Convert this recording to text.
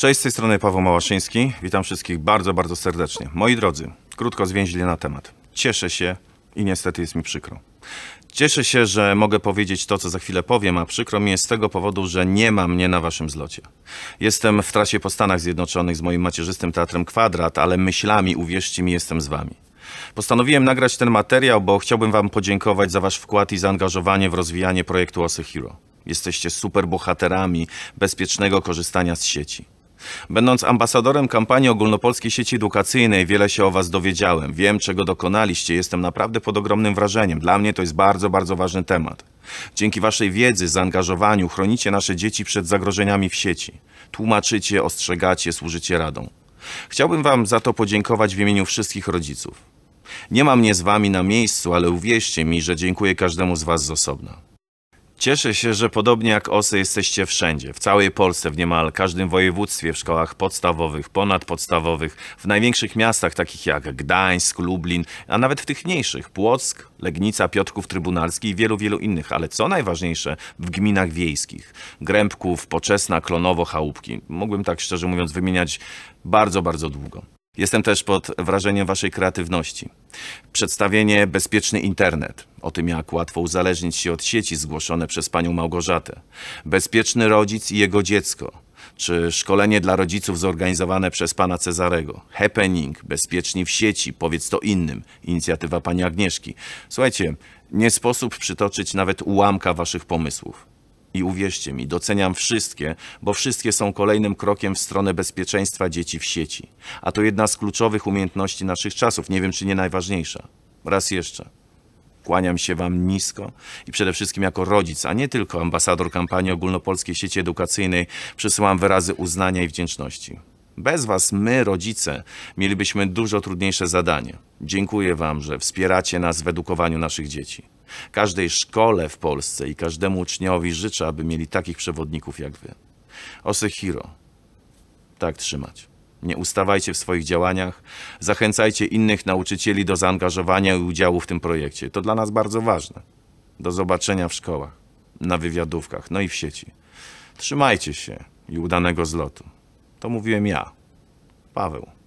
Cześć, z tej strony Paweł Małaszyński. Witam wszystkich bardzo, bardzo serdecznie. Moi drodzy, krótko zwięźli na temat. Cieszę się i niestety jest mi przykro. Cieszę się, że mogę powiedzieć to, co za chwilę powiem, a przykro mi jest z tego powodu, że nie ma mnie na waszym zlocie. Jestem w trasie po Stanach Zjednoczonych z moim macierzystym teatrem Kwadrat, ale myślami, uwierzcie mi, jestem z wami. Postanowiłem nagrać ten materiał, bo chciałbym wam podziękować za wasz wkład i zaangażowanie w rozwijanie projektu Osy Hero. Jesteście super bohaterami bezpiecznego korzystania z sieci. Będąc ambasadorem kampanii ogólnopolskiej sieci edukacyjnej, wiele się o Was dowiedziałem. Wiem, czego dokonaliście. Jestem naprawdę pod ogromnym wrażeniem. Dla mnie to jest bardzo, bardzo ważny temat. Dzięki Waszej wiedzy, zaangażowaniu chronicie nasze dzieci przed zagrożeniami w sieci. Tłumaczycie, ostrzegacie, służycie radą. Chciałbym Wam za to podziękować w imieniu wszystkich rodziców. Nie mam mnie z Wami na miejscu, ale uwierzcie mi, że dziękuję każdemu z Was z osobna. Cieszę się, że podobnie jak osy jesteście wszędzie, w całej Polsce, w niemal każdym województwie, w szkołach podstawowych, ponadpodstawowych, w największych miastach takich jak Gdańsk, Lublin, a nawet w tych mniejszych Płock, Legnica, Piotrków Trybunalski i wielu, wielu innych, ale co najważniejsze, w gminach wiejskich. Grębków, Poczesna, Klonowo, Chałupki. Mógłbym tak szczerze mówiąc wymieniać bardzo, bardzo długo. Jestem też pod wrażeniem Waszej kreatywności. Przedstawienie Bezpieczny Internet, o tym jak łatwo uzależnić się od sieci zgłoszone przez Panią Małgorzatę, Bezpieczny Rodzic i jego dziecko, czy szkolenie dla rodziców zorganizowane przez Pana Cezarego, Happening, Bezpieczni w sieci, powiedz to innym, inicjatywa Pani Agnieszki. Słuchajcie, nie sposób przytoczyć nawet ułamka Waszych pomysłów. I uwierzcie mi, doceniam wszystkie, bo wszystkie są kolejnym krokiem w stronę bezpieczeństwa dzieci w sieci. A to jedna z kluczowych umiejętności naszych czasów, nie wiem czy nie najważniejsza. Raz jeszcze. Kłaniam się Wam nisko i przede wszystkim jako rodzic, a nie tylko ambasador kampanii ogólnopolskiej sieci edukacyjnej, przesyłam wyrazy uznania i wdzięczności. Bez Was, my, rodzice, mielibyśmy dużo trudniejsze zadanie. Dziękuję Wam, że wspieracie nas w edukowaniu naszych dzieci. Każdej szkole w Polsce i każdemu uczniowi życzę, aby mieli takich przewodników jak wy. Osehiro. Tak trzymać. Nie ustawajcie w swoich działaniach, zachęcajcie innych nauczycieli do zaangażowania i udziału w tym projekcie. To dla nas bardzo ważne. Do zobaczenia w szkołach, na wywiadówkach, no i w sieci. Trzymajcie się i udanego zlotu. To mówiłem ja, Paweł.